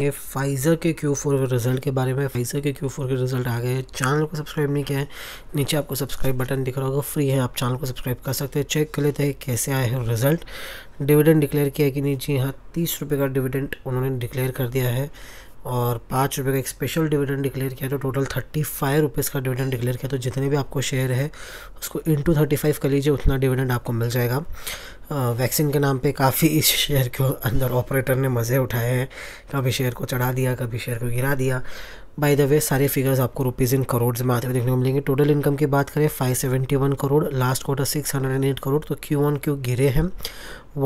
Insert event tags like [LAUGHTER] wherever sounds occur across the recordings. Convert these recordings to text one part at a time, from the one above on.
ये फाइज़र के Q four के रिज़ल्ट के बारे में फाइज़र के क्यू फोर के रिज़ल्ट आ गए हैं चैनल को सब्सक्राइब नहीं किया है नीचे आपको सब्सक्राइब बटन दिख रहा होगा फ्री है आप चैनल को सब्सक्राइब कर सकते हैं चेक कर लेते हैं कैसे आए हैं रिज़ल्ट डिविडेंड डिक्लेयर किया कि नहीं जी हाँ तीस रुपये का डिविडेंड उन्होंने डिक्लेयर कर दिया है और पाँच रुपये का एक स्पेशल डिविडेंड डिक्लेयर किया तो टोटल थर्टी फाइव रुपीज़ का डिविडेंड डिक्लेयर किया तो जितने भी आपको शेयर है उसको इंटू थर्टी फाइव कर लीजिए उतना डिविडेंड आपको मिल जाएगा वैक्सीन के नाम पे काफ़ी [LAUGHS] इस शेयर के अंदर ऑपरेटर ने मज़े उठाए हैं कभी शेयर को चढ़ा दिया कभी शेयर को गिरा दिया बाय द वे सारे फिगर्स आपको रुपीज़ इन करोड़ में आते हुए देखने को मिलेंगे टोटल इनकम की बात करें 571 करोड़ लास्ट क्वार्टर 608 करोड़ तो क्यू ऑन क्यू गिरे हैं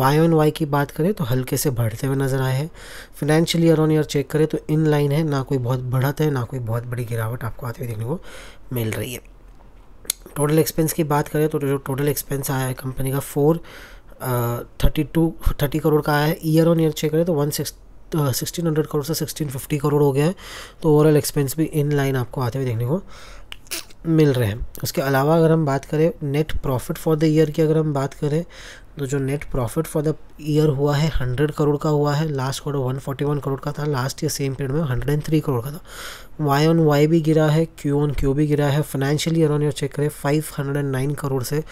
वाई ऑन वाई की बात करें तो हल्के से बढ़ते हुए नज़र आए हैं financial year on year check करें तो इन लाइन है ना कोई बहुत बढ़त है ना कोई बहुत बड़ी गिरावट आपको आते हुए देखने को मिल रही है टोटल एक्सपेंस की बात करें तो जो टोटल एक्सपेंस आया है कंपनी का four thirty two thirty crore का आया है ईयर ऑन ईयर चेक करें तो one six sixteen hundred crore से सिक्सटीन फिफ्टी करोड़ हो गया है तो ओवरऑल एक्सपेंस भी इन लाइन आपको आते हुए देखने को मिल रहे हैं उसके अलावा अगर हम बात करें net profit for the year की अगर हम बात करें तो जो net profit for the year हुआ है हंड्रेड करोड़ का हुआ है last quarter one forty one crore का था लास्ट ईयर सेम पीरियड में हंड्रेड एंड थ्री करोड़ का था वाई ऑन वाई भी गिरा है क्यू ऑन क्यू भी गिरा है financial year on year check करें five hundred and nine crore से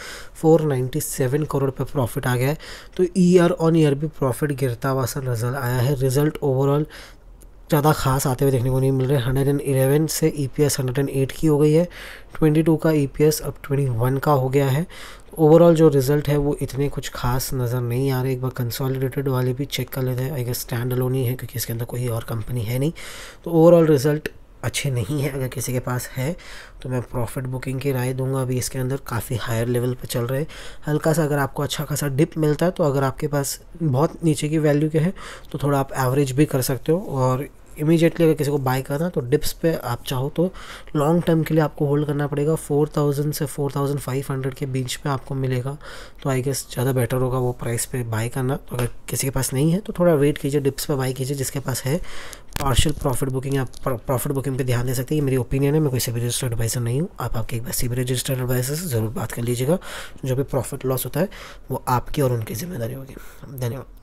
फोर नाइन्टी सेवन करोड़ पे प्रॉफिट आ गया है तो ईयर ऑन ईयर भी प्रॉफिट गिरता हुआ सा नजर आया है रिजल्ट ओवरऑल ज़्यादा खास आते हुए देखने को नहीं मिल रहे हंड्रेड एंड इलेवन से E P S hundred and eight की हो गई है ट्वेंटी टू का ई पी एस अब ट्वेंटी वन का हो गया है ओवरऑल जो रिज़ल्ट है वो इतने कुछ खास नज़र नहीं आ रहे एक बार कंसोलिडेटेड वाले भी चेक कर लेते हैं आई गेस स्टैंड अलोन ही है क्योंकि इसके अंदर कोई और कंपनी है नहीं तो ओवरऑल रिज़ल्ट अच्छे नहीं है अगर किसी के पास है तो मैं प्रॉफिट बुकिंग की राय दूंगा अभी इसके अंदर काफ़ी हायर लेवल पर चल रहे हल्का सा अगर आपको अच्छा खासा डिप मिलता है तो अगर आपके पास बहुत नीचे की वैल्यू के हैं तो थोड़ा आप एवरेज भी कर सकते हो और इमीजिएटली अगर किसी को बाय करना है तो डिप्स पे आप चाहो तो लॉन्ग टर्म के लिए आपको होल्ड करना पड़ेगा फोर थाउजेंड से फोर थाउजेंड फाइव हंड्रेड के बीच पे आपको मिलेगा तो आई गेस ज़्यादा बेटर होगा वो प्राइस पे बाय करना तो अगर किसी के पास नहीं है तो थोड़ा वेट कीजिए डिप्स पे बाय कीजिए जिसके पास है पार्शल प्रॉफिट बुकिंग आप प्रॉफिट बुकिंग पे ध्यान दे सकते हैं ये मेरी ओपिनियन है मैं कोई सभी रजिस्टर्ड एडवाइजर नहीं हूँ आप आपके एक बार सभी रजिस्टर्ड एडवाइजर से ज़रूर बात कर लीजिएगा जो भी प्रॉफिट लॉस होता है वो आपकी और उनकी जिम्मेदारी होगी धन्यवाद